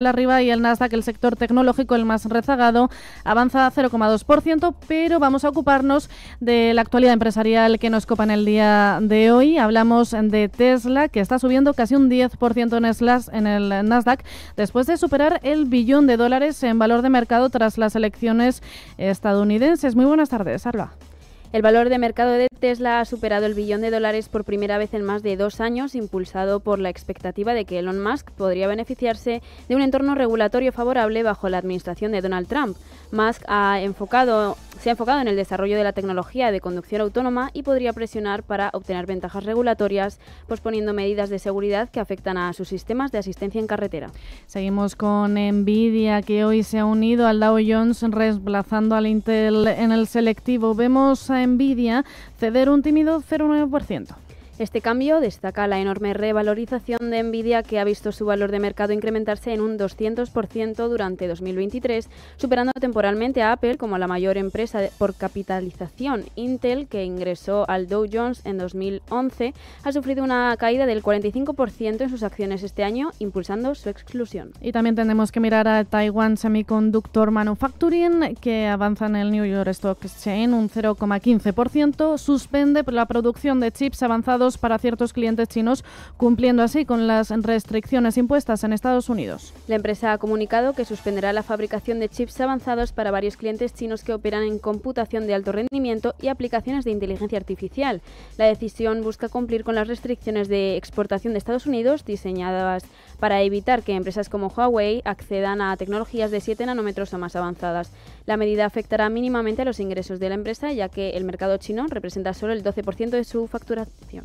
La arriba y el Nasdaq, el sector tecnológico, el más rezagado, avanza 0,2%, pero vamos a ocuparnos de la actualidad empresarial que nos copa en el día de hoy. Hablamos de Tesla, que está subiendo casi un 10% en, ciento en el Nasdaq, después de superar el billón de dólares en valor de mercado tras las elecciones estadounidenses. Muy buenas tardes, Arba. El valor de mercado de Tesla ha superado el billón de dólares por primera vez en más de dos años, impulsado por la expectativa de que Elon Musk podría beneficiarse de un entorno regulatorio favorable bajo la administración de Donald Trump. Musk ha enfocado se ha enfocado en el desarrollo de la tecnología de conducción autónoma y podría presionar para obtener ventajas regulatorias, posponiendo medidas de seguridad que afectan a sus sistemas de asistencia en carretera. Seguimos con Nvidia, que hoy se ha unido al Dow Jones, reemplazando al Intel en el selectivo. Vemos a Nvidia ceder un tímido 0,9%. Este cambio destaca la enorme revalorización de Nvidia que ha visto su valor de mercado incrementarse en un 200% durante 2023, superando temporalmente a Apple como la mayor empresa por capitalización. Intel, que ingresó al Dow Jones en 2011, ha sufrido una caída del 45% en sus acciones este año, impulsando su exclusión. Y también tenemos que mirar a Taiwan Semiconductor Manufacturing, que avanza en el New York Stock Exchange un 0,15%, suspende la producción de chips avanzados para ciertos clientes chinos, cumpliendo así con las restricciones impuestas en Estados Unidos. La empresa ha comunicado que suspenderá la fabricación de chips avanzados para varios clientes chinos que operan en computación de alto rendimiento y aplicaciones de inteligencia artificial. La decisión busca cumplir con las restricciones de exportación de Estados Unidos diseñadas para evitar que empresas como Huawei accedan a tecnologías de 7 nanómetros o más avanzadas. La medida afectará mínimamente a los ingresos de la empresa, ya que el mercado chino representa solo el 12% de su facturación.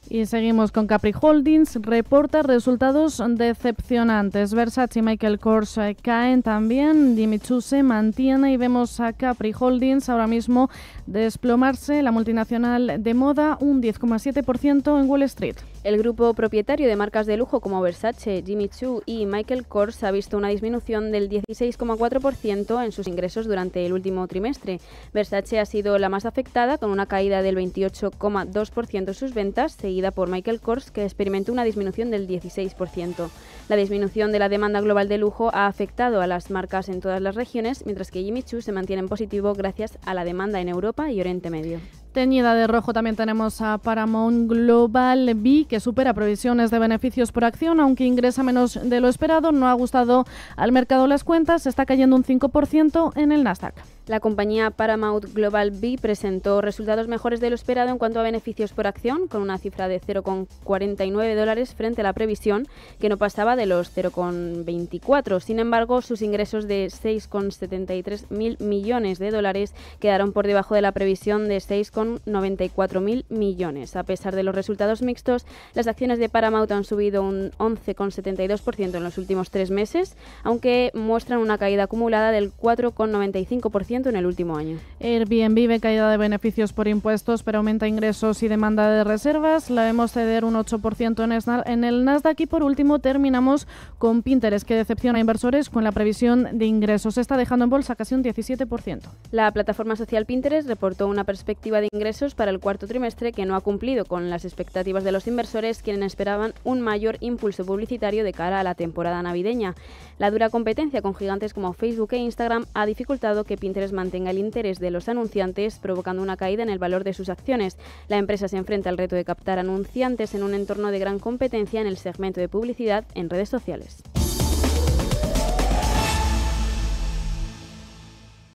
Y seguimos con Capri Holdings, reporta resultados decepcionantes. Versace y Michael Kors eh, caen también, Jimmy Choo se mantiene y vemos a Capri Holdings ahora mismo desplomarse, la multinacional de moda un 10,7% en Wall Street. El grupo propietario de marcas de lujo como Versace, Jimmy Choo y Michael Kors ha visto una disminución del 16,4% en sus ingresos durante el último trimestre. Versace ha sido la más afectada con una caída del 28,2% en sus ventas, por Michael Kors, que experimentó una disminución del 16%. La disminución de la demanda global de lujo ha afectado a las marcas en todas las regiones, mientras que Jimmy Choo se mantiene en positivo gracias a la demanda en Europa y Oriente Medio. Teñida de rojo también tenemos a Paramount Global B, que supera provisiones de beneficios por acción, aunque ingresa menos de lo esperado. No ha gustado al mercado las cuentas, está cayendo un 5% en el Nasdaq. La compañía Paramount Global B presentó resultados mejores de lo esperado en cuanto a beneficios por acción, con una cifra de 0,49 dólares frente a la previsión, que no pasaba de los 0,24. Sin embargo, sus ingresos de 6,73 mil millones de dólares quedaron por debajo de la previsión de 6,94 mil millones. A pesar de los resultados mixtos, las acciones de Paramount han subido un 11,72% en los últimos tres meses, aunque muestran una caída acumulada del 4,95% en el último año. Airbnb vive caída de beneficios por impuestos, pero aumenta ingresos y demanda de reservas. La vemos ceder un 8% en el Nasdaq. Y por último, terminamos con Pinterest, que decepciona a inversores con la previsión de ingresos. Está dejando en bolsa casi un 17%. La plataforma social Pinterest reportó una perspectiva de ingresos para el cuarto trimestre que no ha cumplido con las expectativas de los inversores, quienes esperaban un mayor impulso publicitario de cara a la temporada navideña. La dura competencia con gigantes como Facebook e Instagram ha dificultado que Pinterest mantenga el interés de los anunciantes, provocando una caída en el valor de sus acciones. La empresa se enfrenta al reto de captar anunciantes en un entorno de gran competencia en el segmento de publicidad en redes sociales.